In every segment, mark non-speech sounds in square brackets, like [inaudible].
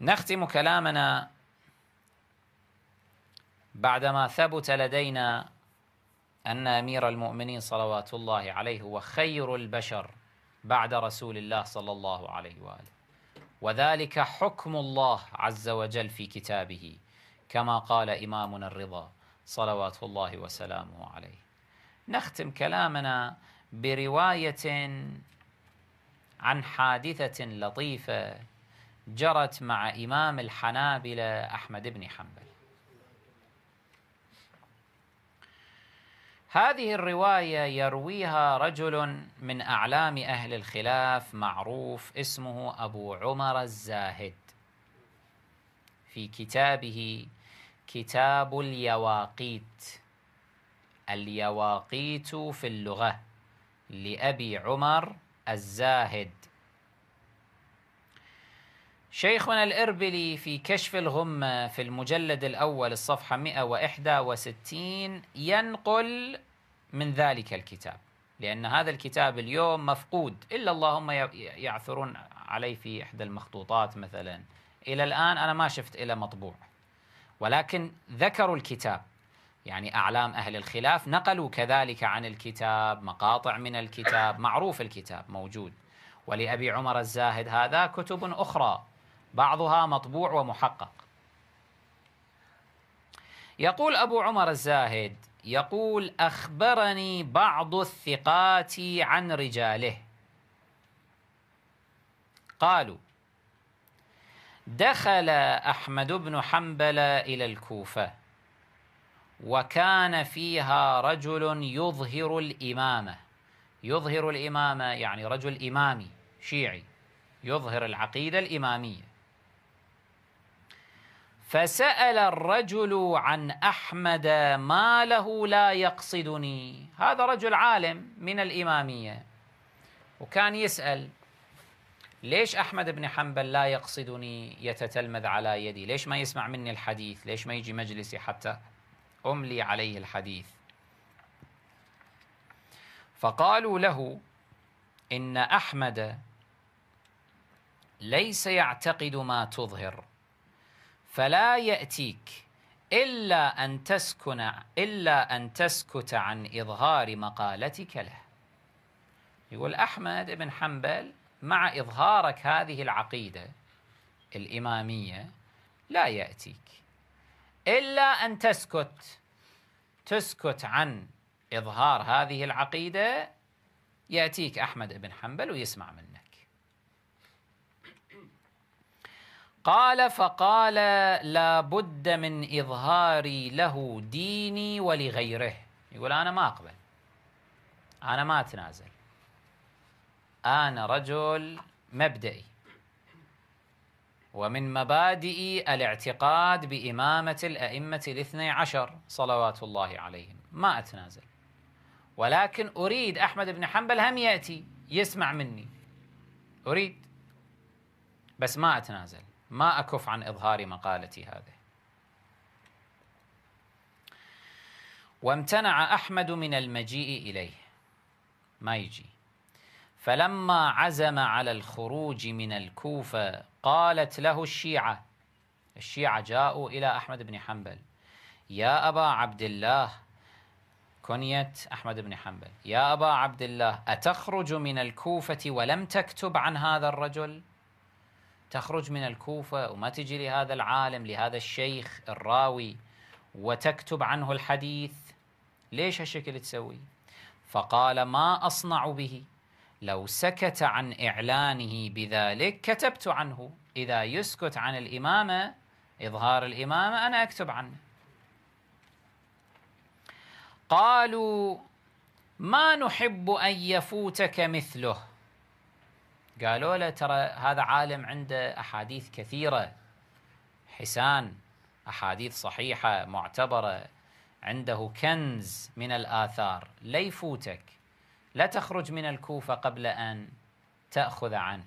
نختم كلامنا بعدما ثبت لدينا أن أمير المؤمنين صلوات الله عليه هو خير البشر بعد رسول الله صلى الله عليه وآله وذلك حكم الله عز وجل في كتابه كما قال إمامنا الرضا صلوات الله وسلامه عليه نختم كلامنا برواية عن حادثة لطيفة جرت مع إمام الحنابلة أحمد بن حنبل هذه الرواية يرويها رجل من أعلام أهل الخلاف معروف اسمه أبو عمر الزاهد في كتابه كتاب اليواقيت اليواقيت في اللغة لأبي عمر الزاهد شيخنا الإربلي في كشف الغمة في المجلد الأول الصفحة 161 ينقل من ذلك الكتاب لأن هذا الكتاب اليوم مفقود إلا اللهم يعثرون عليه في إحدى المخطوطات مثلا إلى الآن أنا ما شفت إلى مطبوع ولكن ذكروا الكتاب يعني أعلام أهل الخلاف نقلوا كذلك عن الكتاب مقاطع من الكتاب معروف الكتاب موجود ولأبي عمر الزاهد هذا كتب أخرى بعضها مطبوع ومحقق يقول أبو عمر الزاهد يقول أخبرني بعض الثقات عن رجاله قالوا دخل أحمد بن حنبل إلى الكوفة وكان فيها رجل يظهر الإمامة يظهر الإمامة يعني رجل إمامي شيعي يظهر العقيدة الإمامية فسأل الرجل عن أحمد ما له لا يقصدني هذا رجل عالم من الإمامية وكان يسأل ليش أحمد بن حنبل لا يقصدني يتتلمذ على يدي ليش ما يسمع مني الحديث ليش ما يجي مجلسي حتى أملي عليه الحديث فقالوا له إن أحمد ليس يعتقد ما تظهر فلا يأتيك إلا أن تسكن إلا أن تسكت عن إظهار مقالتك له يقول أحمد بن حنبل مع إظهارك هذه العقيدة الإمامية لا يأتيك إلا أن تسكت تسكت عن إظهار هذه العقيدة يأتيك أحمد بن حنبل ويسمع منه قال فقال لا بد من إظهاري له ديني ولغيره يقول أنا ما أقبل أنا ما أتنازل أنا رجل مبدئي ومن مبادئي الاعتقاد بإمامة الأئمة الاثني عشر صلوات الله عليهم ما أتنازل ولكن أريد أحمد بن حنبل هم يأتي يسمع مني أريد بس ما أتنازل ما أكف عن إظهار مقالتي هذه وامتنع أحمد من المجيء إليه ما يجي فلما عزم على الخروج من الكوفة قالت له الشيعة الشيعة جاءوا إلى أحمد بن حنبل يا أبا عبد الله كنية أحمد بن حنبل يا أبا عبد الله أتخرج من الكوفة ولم تكتب عن هذا الرجل تخرج من الكوفة وما تجي لهذا العالم لهذا الشيخ الراوي وتكتب عنه الحديث ليش هالشكل تسوي فقال ما أصنع به لو سكت عن إعلانه بذلك كتبت عنه إذا يسكت عن الإمامة إظهار الإمامة أنا أكتب عنه قالوا ما نحب أن يفوتك مثله قالوا له ترى هذا عالم عنده أحاديث كثيرة حسان أحاديث صحيحة معتبرة عنده كنز من الآثار لا يفوتك لا تخرج من الكوفة قبل أن تأخذ عنه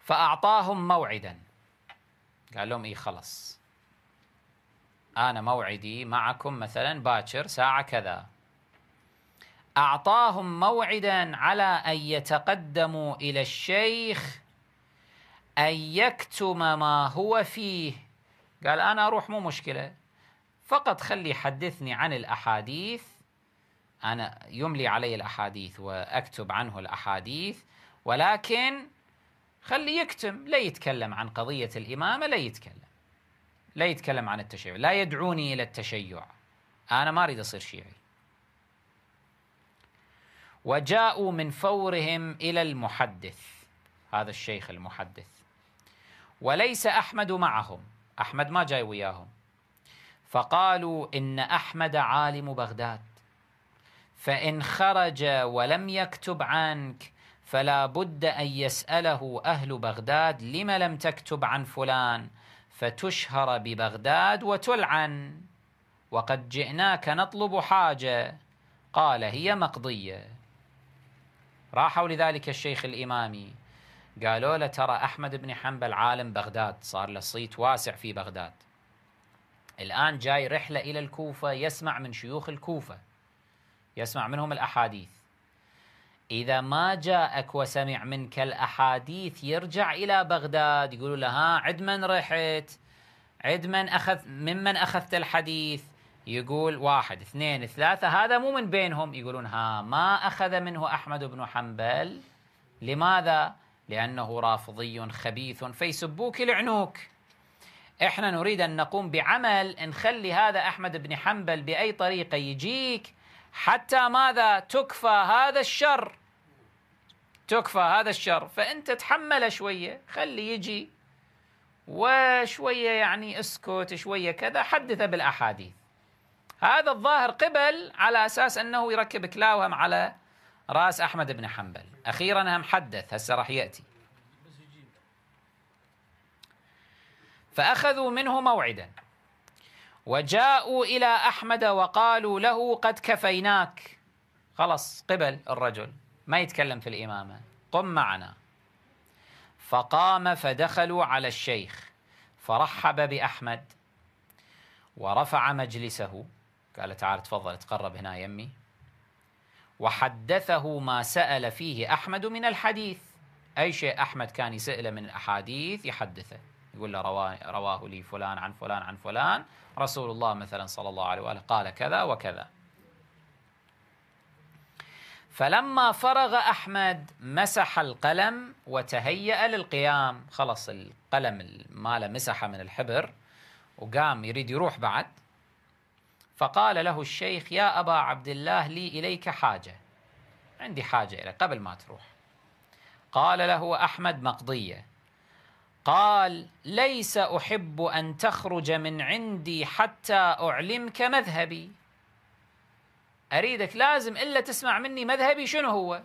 فأعطاهم موعدا قال لهم إيه خلص أنا موعدي معكم مثلا باكر ساعة كذا أعطاهم موعدا على أن يتقدموا إلى الشيخ أن يكتم ما هو فيه قال أنا أروح مو مشكلة فقط خلي حدثني عن الأحاديث أنا يملي علي الأحاديث وأكتب عنه الأحاديث ولكن خلي يكتم لا يتكلم عن قضية الإمامة لا يتكلم لا يتكلم عن التشيع لا يدعوني إلى التشيع أنا ما أريد أصير شيعي وجاءوا من فورهم إلى المحدث هذا الشيخ المحدث وليس أحمد معهم أحمد ما جاي وياهم فقالوا إن أحمد عالم بغداد فإن خرج ولم يكتب عنك فلا بد أن يسأله أهل بغداد لم لم تكتب عن فلان فتشهر ببغداد وتلعن وقد جئناك نطلب حاجة قال هي مقضية راحوا لذلك الشيخ الإمامي قالوا له ترى أحمد بن حنبل عالم بغداد صار له صيت واسع في بغداد الآن جاي رحلة إلى الكوفة يسمع من شيوخ الكوفة يسمع منهم الأحاديث إذا ما جاءك وسمع منك الأحاديث يرجع إلى بغداد يقولوا له ها عد من رحت عد من أخذ ممن أخذت الحديث يقول واحد اثنين ثلاثة هذا مو من بينهم يقولون ها ما أخذ منه أحمد بن حنبل لماذا؟ لأنه رافضي خبيث فيسبوك لعنوك احنا نريد أن نقوم بعمل نخلي هذا أحمد بن حنبل بأي طريقة يجيك حتى ماذا تكفى هذا الشر تكفى هذا الشر فأنت تحمله شوية خلي يجي وشوية يعني اسكت شوية كذا حدثه بالأحاديث هذا الظاهر قبل على أساس أنه يركب كلاوهم على رأس أحمد بن حنبل أخيرا هم حدث هسه راح يأتي فأخذوا منه موعدا وجاءوا إلى أحمد وقالوا له قد كفيناك خلص قبل الرجل ما يتكلم في الإمامة قم معنا فقام فدخلوا على الشيخ فرحب بأحمد ورفع مجلسه قال له تعال تفضل تقرب هنا يمي وحدثه ما سأل فيه أحمد من الحديث أي شيء أحمد كان يسأله من الأحاديث يحدثه يقول له رواه, رواه لي فلان عن فلان عن فلان رسول الله مثلا صلى الله عليه وآله قال كذا وكذا فلما فرغ أحمد مسح القلم وتهيأ للقيام خلص القلم ماله مسحه من الحبر وقام يريد يروح بعد فقال له الشيخ يا أبا عبد الله لي إليك حاجة عندي حاجة إليك قبل ما تروح قال له أحمد مقضية قال ليس أحب أن تخرج من عندي حتى أعلمك مذهبي أريدك لازم إلا تسمع مني مذهبي شنو هو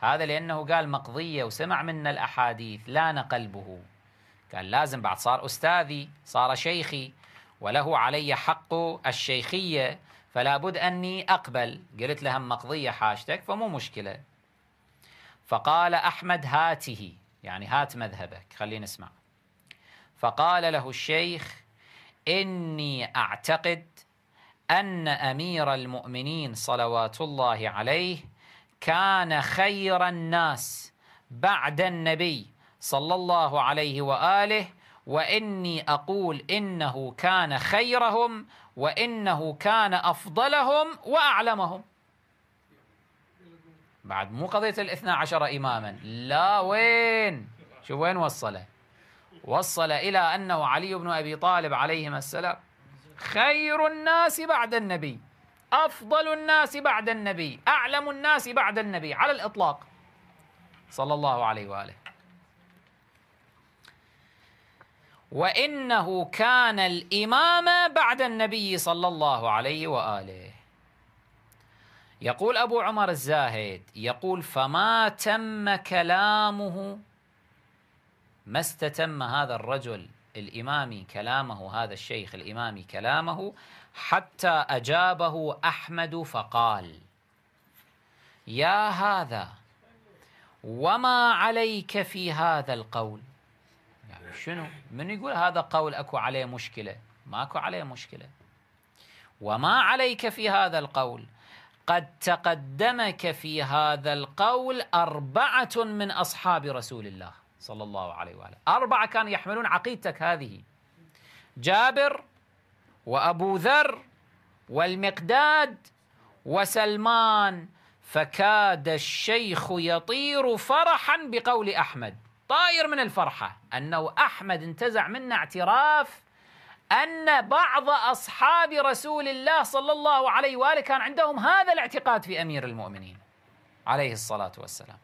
هذا لأنه قال مقضية وسمع منا الأحاديث لان قلبه قال لازم بعد صار أستاذي صار شيخي وله علي حق الشيخية فلا بد أني أقبل قلت لها مقضية حاجتك فمو مشكلة فقال أحمد هاته يعني هات مذهبك خلينا نسمع فقال له الشيخ إني أعتقد أن أمير المؤمنين صلوات الله عليه كان خير الناس بعد النبي صلى الله عليه وآله واني اقول انه كان خيرهم وانه كان افضلهم واعلمهم بعد مو قضيه الاثنى عشر اماما لا وين شو وين وصل وصل الى انه علي بن ابي طالب عليهما السلام خير الناس بعد النبي افضل الناس بعد النبي اعلم الناس بعد النبي على الاطلاق صلى الله عليه واله وإنه كان الإمام بعد النبي صلى الله عليه وآله يقول أبو عمر الزاهد يقول فما تم كلامه ما استتم هذا الرجل الإمامي كلامه هذا الشيخ الإمامي كلامه حتى أجابه أحمد فقال يا هذا وما عليك في هذا القول يعني شنو من يقول هذا قول أكو عليه مشكلة ماكو ما عليه مشكلة وما عليك في هذا القول قد تقدمك في هذا القول أربعة من أصحاب رسول الله صلى الله عليه وآله أربعة كانوا يحملون عقيدتك هذه جابر وأبو ذر والمقداد وسلمان فكاد الشيخ يطير فرحا بقول أحمد طاير من الفرحة أنه أحمد انتزع منا اعتراف أن بعض أصحاب رسول الله صلى الله عليه وآله كان عندهم هذا الاعتقاد في أمير المؤمنين عليه الصلاة والسلام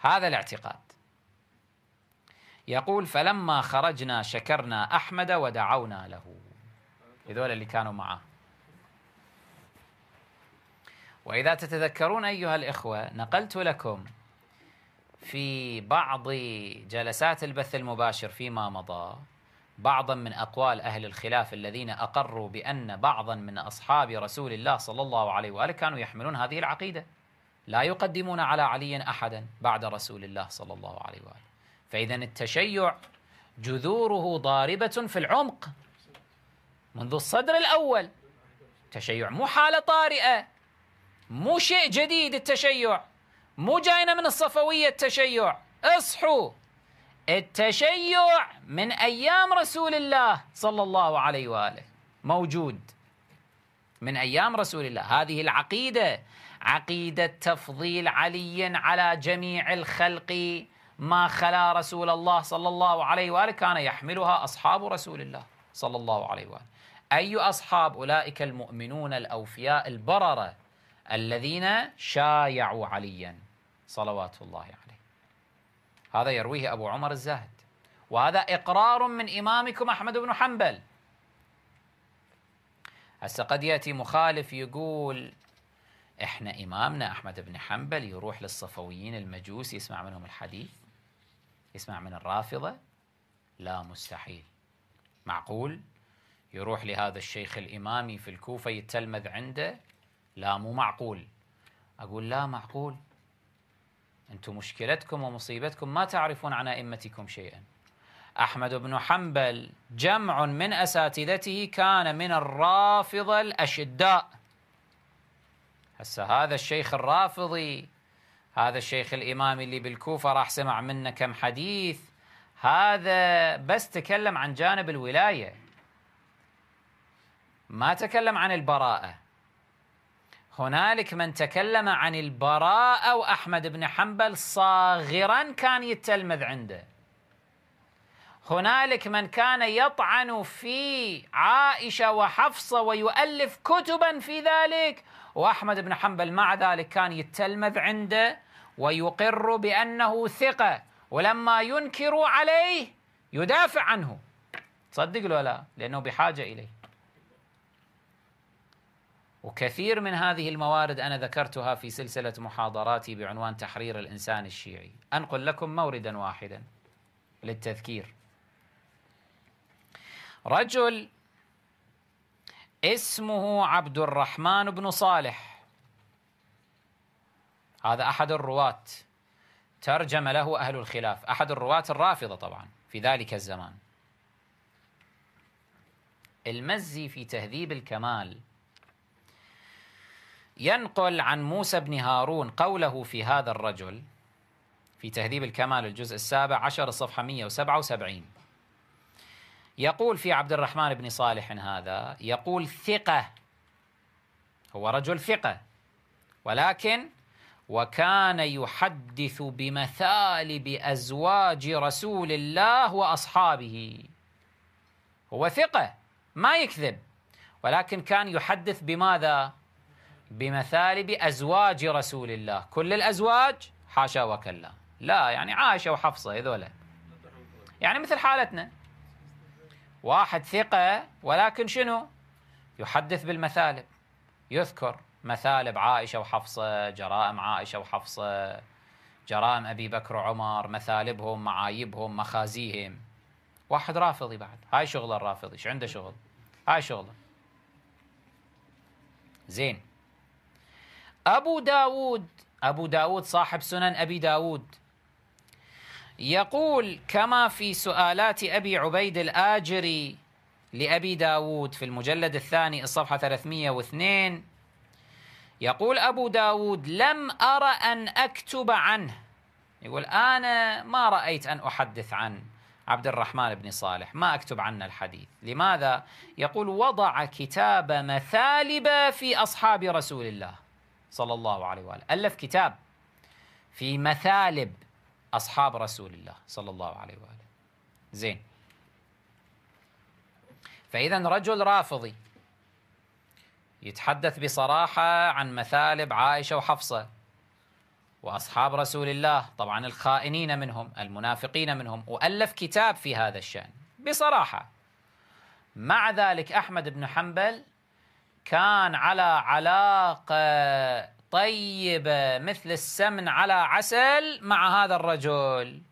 هذا الاعتقاد يقول فلما خرجنا شكرنا أحمد ودعونا له هذول اللي كانوا معه وإذا تتذكرون أيها الإخوة نقلت لكم في بعض جلسات البث المباشر فيما مضى بعضا من اقوال اهل الخلاف الذين اقروا بان بعضا من اصحاب رسول الله صلى الله عليه واله كانوا يحملون هذه العقيده لا يقدمون على علي احدا بعد رسول الله صلى الله عليه واله فاذا التشيع جذوره ضاربه في العمق منذ الصدر الاول تشيع مو حاله طارئه مو شيء جديد التشيع مو جاينا من الصفوية التشيع اصحوا التشيع من أيام رسول الله صلى الله عليه وآله موجود من أيام رسول الله هذه العقيدة عقيدة تفضيل علي على جميع الخلق ما خلا رسول الله صلى الله عليه وآله كان يحملها أصحاب رسول الله صلى الله عليه وآله أي أصحاب أولئك المؤمنون الأوفياء البررة الذين شايعوا عليا صلوات الله عليه هذا يرويه أبو عمر الزاهد وهذا إقرار من إمامكم أحمد بن حنبل هسه قد يأتي مخالف يقول إحنا إمامنا أحمد بن حنبل يروح للصفويين المجوس يسمع منهم الحديث يسمع من الرافضة لا مستحيل معقول يروح لهذا الشيخ الإمامي في الكوفة يتلمذ عنده لا مو معقول أقول لا معقول أنتم مشكلتكم ومصيبتكم ما تعرفون عن أئمتكم شيئا أحمد بن حنبل جمع من أساتذته كان من الرافضة الأشداء هسه هذا الشيخ الرافضي هذا الشيخ الإمام اللي بالكوفة راح سمع منه كم حديث هذا بس تكلم عن جانب الولاية ما تكلم عن البراءة هنالك من تكلم عن البراءة وأحمد بن حنبل صاغرا كان يتلمذ عنده هنالك من كان يطعن في عائشة وحفصة ويؤلف كتبا في ذلك وأحمد بن حنبل مع ذلك كان يتلمذ عنده ويقر بأنه ثقة ولما ينكر عليه يدافع عنه صدق ولا لا لأنه بحاجة إليه وكثير من هذه الموارد انا ذكرتها في سلسله محاضراتي بعنوان تحرير الانسان الشيعي، انقل لكم موردا واحدا للتذكير. رجل اسمه عبد الرحمن بن صالح هذا احد الرواة ترجم له اهل الخلاف، احد الرواة الرافضه طبعا في ذلك الزمان. المزي في تهذيب الكمال ينقل عن موسى بن هارون قوله في هذا الرجل في تهذيب الكمال الجزء السابع عشر الصفحة 177 يقول في عبد الرحمن بن صالح هذا يقول ثقة هو رجل ثقة ولكن وكان يحدث بمثالب أزواج رسول الله وأصحابه هو ثقة ما يكذب ولكن كان يحدث بماذا؟ بمثالب أزواج رسول الله كل الأزواج حاشا وكلا لا يعني عائشة وحفصة هذولا يعني مثل حالتنا واحد ثقة ولكن شنو يحدث بالمثالب يذكر مثالب عائشة وحفصة جرائم عائشة وحفصة جرائم أبي بكر وعمر مثالبهم معايبهم مخازيهم واحد رافضي بعد هاي شغله الرافضي ايش عنده شغل هاي شغله زين أبو داود أبو داود صاحب سنن أبي داود يقول كما في سؤالات أبي عبيد الآجري لأبي داود في المجلد الثاني الصفحة 302 يقول أبو داود لم أرى أن أكتب عنه يقول أنا ما رأيت أن أحدث عن عبد الرحمن بن صالح ما أكتب عنه الحديث لماذا؟ يقول وضع كتاب مثالب في أصحاب رسول الله صلى الله عليه وآله ألف كتاب في مثالب أصحاب رسول الله صلى الله عليه وآله زين فإذا رجل رافضي يتحدث بصراحة عن مثالب عائشة وحفصة وأصحاب رسول الله طبعا الخائنين منهم المنافقين منهم وألف كتاب في هذا الشأن بصراحة مع ذلك أحمد بن حنبل كان على علاقة طيبة مثل السمن على عسل مع هذا الرجل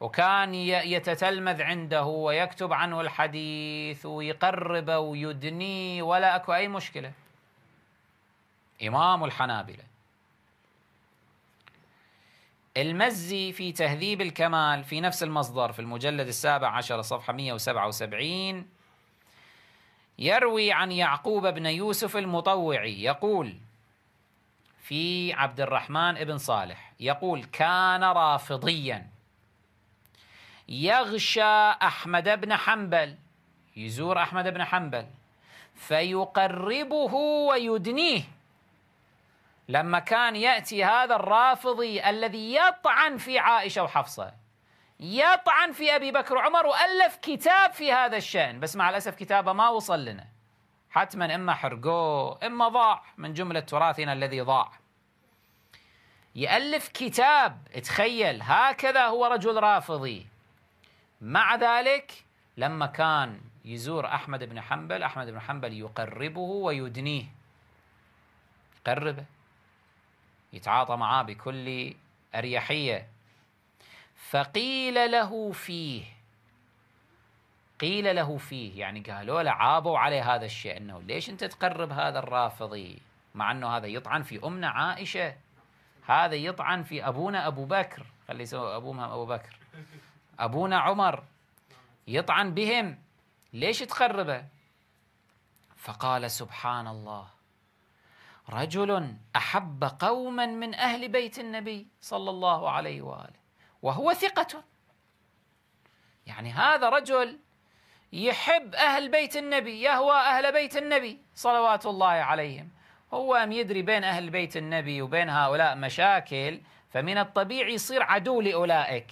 وكان يتتلمذ عنده ويكتب عنه الحديث ويقربه ويدنيه ولا اكو اي مشكله. امام الحنابله. المزي في تهذيب الكمال في نفس المصدر في المجلد السابع عشر صفحه 177 يروي عن يعقوب بن يوسف المطوعي يقول في عبد الرحمن بن صالح يقول كان رافضيا يغشى احمد بن حنبل يزور احمد بن حنبل فيقربه ويدنيه لما كان ياتي هذا الرافضي الذي يطعن في عائشه وحفصه يطعن في ابي بكر وعمر والف كتاب في هذا الشان بس مع الاسف كتابه ما وصل لنا حتما اما حرقوه اما ضاع من جمله تراثنا الذي ضاع يالف كتاب تخيل هكذا هو رجل رافضي مع ذلك لما كان يزور احمد بن حنبل احمد بن حنبل يقربه ويدنيه يقربه يتعاطى معاه بكل اريحيه فقيل له فيه قيل له فيه يعني قالوا له عابوا عليه هذا الشيء انه ليش انت تقرب هذا الرافضي مع انه هذا يطعن في امنا عائشه هذا يطعن في ابونا ابو بكر خلي يسوي ابوهم ابو بكر ابونا عمر يطعن بهم ليش تقربه فقال سبحان الله رجل احب قوما من اهل بيت النبي صلى الله عليه واله وهو ثقة يعني هذا رجل يحب أهل بيت النبي يهوى أهل بيت النبي صلوات الله عليهم هو يدري بين أهل بيت النبي وبين هؤلاء مشاكل فمن الطبيعي يصير عدو لأولئك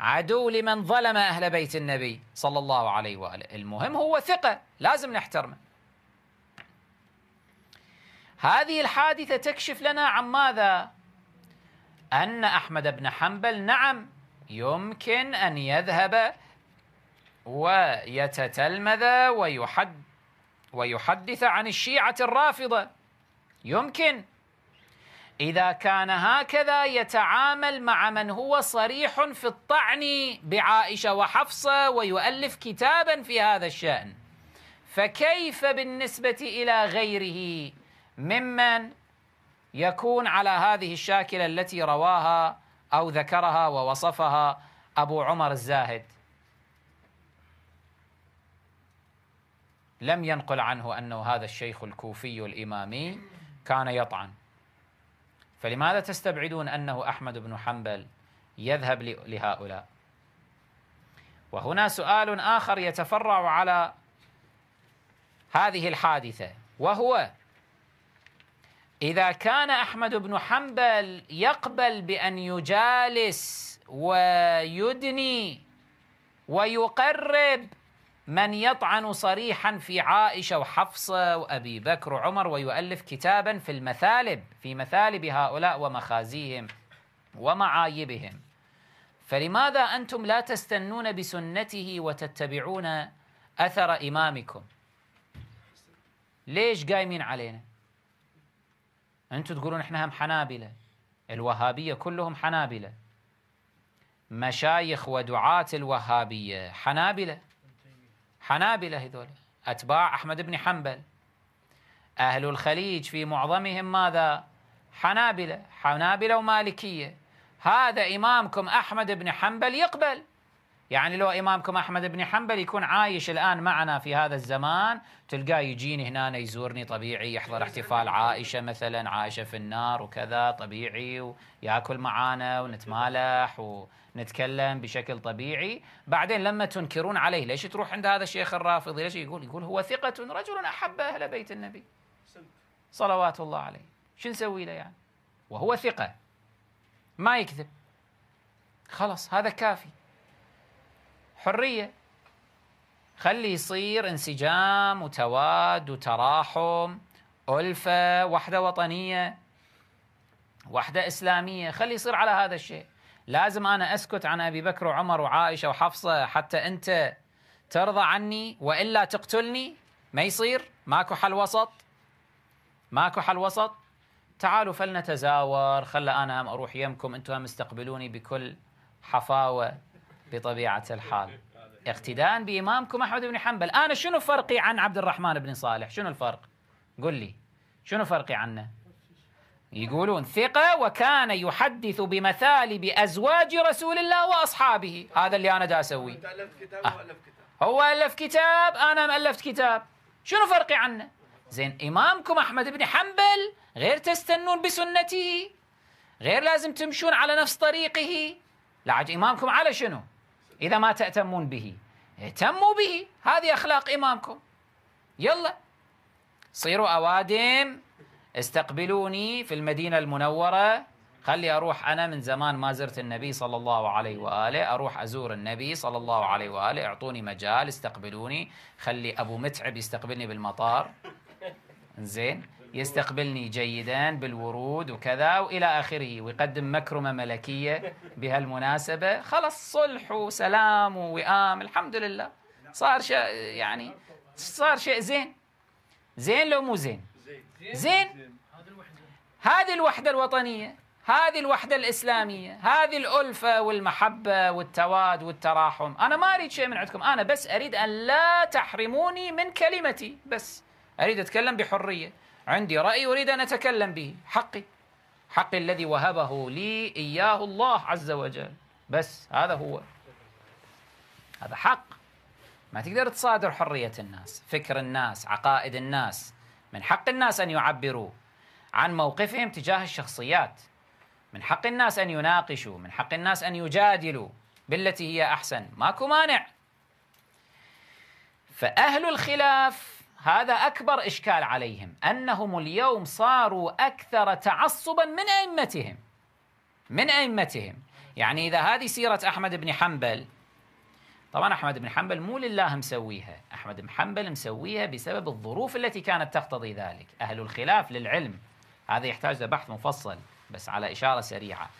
عدو لمن ظلم أهل بيت النبي صلى الله عليه وآله المهم هو ثقة لازم نحترمه هذه الحادثة تكشف لنا عن ماذا؟ أن أحمد بن حنبل نعم يمكن أن يذهب ويتتلمذ ويحد ويحدث عن الشيعة الرافضة يمكن إذا كان هكذا يتعامل مع من هو صريح في الطعن بعائشة وحفصة ويؤلف كتابا في هذا الشأن فكيف بالنسبة إلى غيره ممن يكون على هذه الشاكله التي رواها او ذكرها ووصفها ابو عمر الزاهد لم ينقل عنه انه هذا الشيخ الكوفي الامامي كان يطعن فلماذا تستبعدون انه احمد بن حنبل يذهب لهؤلاء وهنا سؤال اخر يتفرع على هذه الحادثه وهو إذا كان أحمد بن حنبل يقبل بأن يجالس ويدني ويقرب من يطعن صريحا في عائشة وحفصة وأبي بكر وعمر ويؤلف كتابا في المثالب في مثالب هؤلاء ومخازيهم ومعايبهم فلماذا أنتم لا تستنون بسنته وتتبعون أثر إمامكم ليش قايمين علينا انتم تقولون احنا هم حنابله الوهابيه كلهم حنابله مشايخ ودعاة الوهابيه حنابله حنابله هذول اتباع احمد بن حنبل اهل الخليج في معظمهم ماذا حنابله حنابله ومالكيه هذا امامكم احمد بن حنبل يقبل يعني لو إمامكم أحمد بن حنبل يكون عايش الآن معنا في هذا الزمان تلقاه يجيني هنا يزورني طبيعي يحضر احتفال عائشة مثلا عائشة في النار وكذا طبيعي ويأكل معانا ونتمالح ونتكلم بشكل طبيعي بعدين لما تنكرون عليه ليش تروح عند هذا الشيخ الرافضي ليش يقول يقول هو ثقة رجل أحب أهل بيت النبي صلوات الله عليه شو نسوي له يعني وهو ثقة ما يكذب خلاص هذا كافي حريه خلي يصير انسجام وتواد وتراحم ألفة وحدة وطنية وحدة إسلامية خلي يصير على هذا الشيء لازم أنا أسكت عن أبي بكر وعمر وعائشة وحفصة حتى أنت ترضى عني وإلا تقتلني ما يصير ماكو حل وسط ماكو حل وسط تعالوا فلنتزاور خلى أنا هم أروح يمكم أنتم هم استقبلوني بكل حفاوة بطبيعة الحال اقتداء بإمامكم أحمد بن حنبل أنا شنو فرقي عن عبد الرحمن بن صالح شنو الفرق قل لي شنو فرقي عنه يقولون ثقة وكان يحدث بمثالب أزواج رسول الله وأصحابه هذا اللي أنا دا أسوي آه. هو ألف كتاب أنا ألفت كتاب شنو فرقي عنه زين إمامكم أحمد بن حنبل غير تستنون بسنته غير لازم تمشون على نفس طريقه لعج إمامكم على شنو إذا ما تأتمون به اهتموا به هذه أخلاق إمامكم يلا صيروا أوادم استقبلوني في المدينة المنورة خلي أروح أنا من زمان ما زرت النبي صلى الله عليه وآله أروح أزور النبي صلى الله عليه وآله اعطوني مجال استقبلوني خلي أبو متعب يستقبلني بالمطار [laughs] زين يستقبلني جيدا بالورود وكذا والى اخره ويقدم مكرمه ملكيه بهالمناسبه خلص صلح وسلام ووئام الحمد لله صار شيء يعني صار شيء زين زين لو مو زين زين هذه الوحده الوطنيه هذه الوحده الاسلاميه هذه الالفه والمحبه والتواد والتراحم انا ما اريد شيء من عندكم انا بس اريد ان لا تحرموني من كلمتي بس اريد اتكلم بحريه عندي رأي أريد أن أتكلم به حقي حقي الذي وهبه لي إياه الله عز وجل بس هذا هو هذا حق ما تقدر تصادر حرية الناس فكر الناس عقائد الناس من حق الناس أن يعبروا عن موقفهم تجاه الشخصيات من حق الناس أن يناقشوا من حق الناس أن يجادلوا بالتي هي أحسن ماكو مانع فأهل الخلاف هذا أكبر إشكال عليهم أنهم اليوم صاروا أكثر تعصبا من أئمتهم من أئمتهم يعني إذا هذه سيرة أحمد بن حنبل طبعا أحمد بن حنبل مو لله مسويها أحمد بن حنبل مسويها بسبب الظروف التي كانت تقتضي ذلك أهل الخلاف للعلم هذا يحتاج لبحث مفصل بس على إشارة سريعة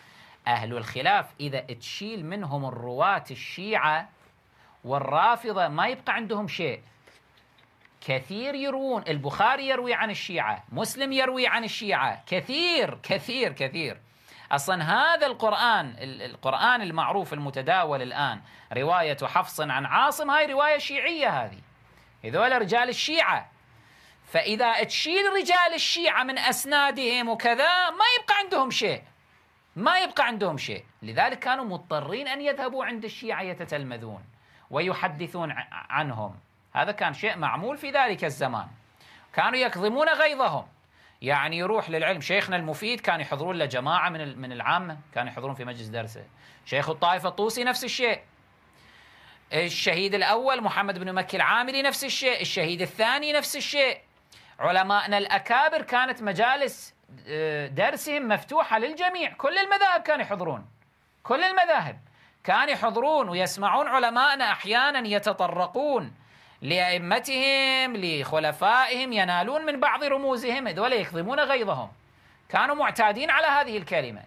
أهل الخلاف إذا تشيل منهم الرواة الشيعة والرافضة ما يبقى عندهم شيء كثير يروون البخاري يروي عن الشيعة مسلم يروي عن الشيعة كثير كثير كثير أصلا هذا القرآن القرآن المعروف المتداول الآن رواية حفص عن عاصم هاي رواية شيعية هذه هذول رجال الشيعة فإذا تشيل رجال الشيعة من أسنادهم وكذا ما يبقى عندهم شيء ما يبقى عندهم شيء لذلك كانوا مضطرين أن يذهبوا عند الشيعة يتتلمذون ويحدثون عنهم هذا كان شيء معمول في ذلك الزمان كانوا يكظمون غيظهم يعني يروح للعلم شيخنا المفيد كان يحضرون له جماعة من من العامة كانوا يحضرون في مجلس درسه شيخ الطائفة الطوسي نفس الشيء الشهيد الأول محمد بن مكي العامري نفس الشيء الشهيد الثاني نفس الشيء علمائنا الأكابر كانت مجالس آه، درسهم مفتوحة للجميع كل المذاهب كانوا يحضرون كل المذاهب كانوا يحضرون ويسمعون علمائنا أحيانا يتطرقون لأئمتهم لخلفائهم ينالون من بعض رموزهم هذول يكظمون غيظهم كانوا معتادين على هذه الكلمة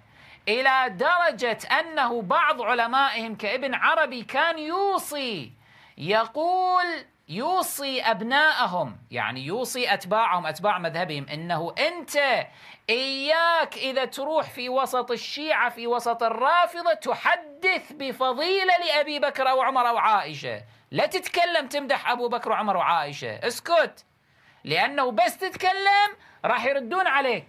إلى درجة أنه بعض علمائهم كابن عربي كان يوصي يقول يوصي أبناءهم يعني يوصي أتباعهم أتباع مذهبهم أنه أنت إياك إذا تروح في وسط الشيعة في وسط الرافضة تحدث بفضيلة لأبي بكر أو عمر أو عائشة لا تتكلم تمدح أبو بكر وعمر وعائشة اسكت لأنه بس تتكلم راح يردون عليك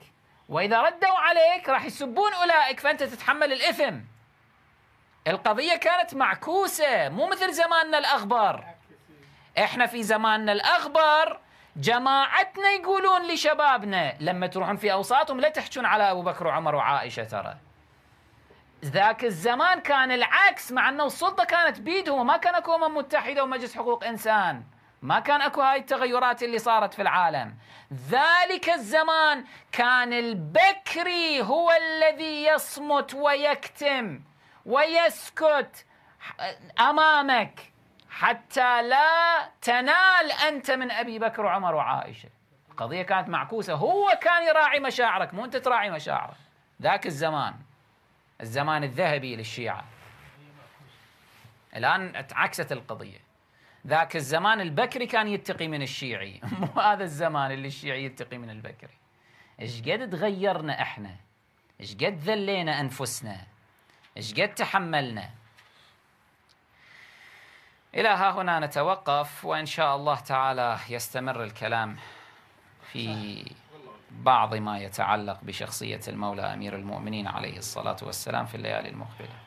وإذا ردوا عليك راح يسبون أولئك فأنت تتحمل الإثم القضية كانت معكوسة مو مثل زماننا الأخبار احنا في زماننا الاغبر جماعتنا يقولون لشبابنا لما تروحون في اوساطهم لا تحجون على ابو بكر وعمر وعائشه ترى ذاك الزمان كان العكس مع انه السلطه كانت بيدهم وما كان اكو امم متحده ومجلس حقوق انسان ما كان اكو هاي التغيرات اللي صارت في العالم ذلك الزمان كان البكري هو الذي يصمت ويكتم ويسكت امامك حتى لا تنال أنت من أبي بكر وعمر وعائشة القضية كانت معكوسة هو كان يراعي مشاعرك مو أنت تراعي مشاعرك ذاك الزمان الزمان الذهبي للشيعة الآن اتعكست القضية ذاك الزمان البكري كان يتقي من الشيعي [laughs] مو هذا الزمان اللي الشيعي يتقي من البكري ايش قد تغيرنا احنا ايش قد ذلينا انفسنا ايش قد تحملنا إلى ها هنا نتوقف وإن شاء الله تعالى يستمر الكلام في بعض ما يتعلق بشخصية المولى أمير المؤمنين عليه الصلاة والسلام في الليالي المقبلة